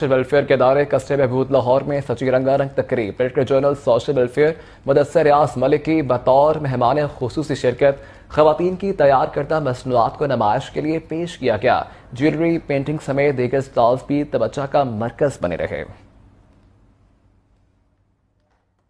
social welfare के दायरे कस्टे बहबूद लाहौर में सची रंगारंग तकरीब पोलिटिकल जर्नल सोशल वेलफेयर मदसर रियाज मलिक की बतौर मेहमान खसूस शिरकत खवतान की तैयार करदा मसनूआत को नमाइश के लिए पेश किया गया ज्वेलरी पेंटिंग समेत दीगर स्टॉल्स भी तवज्जा का मरकज बने रहे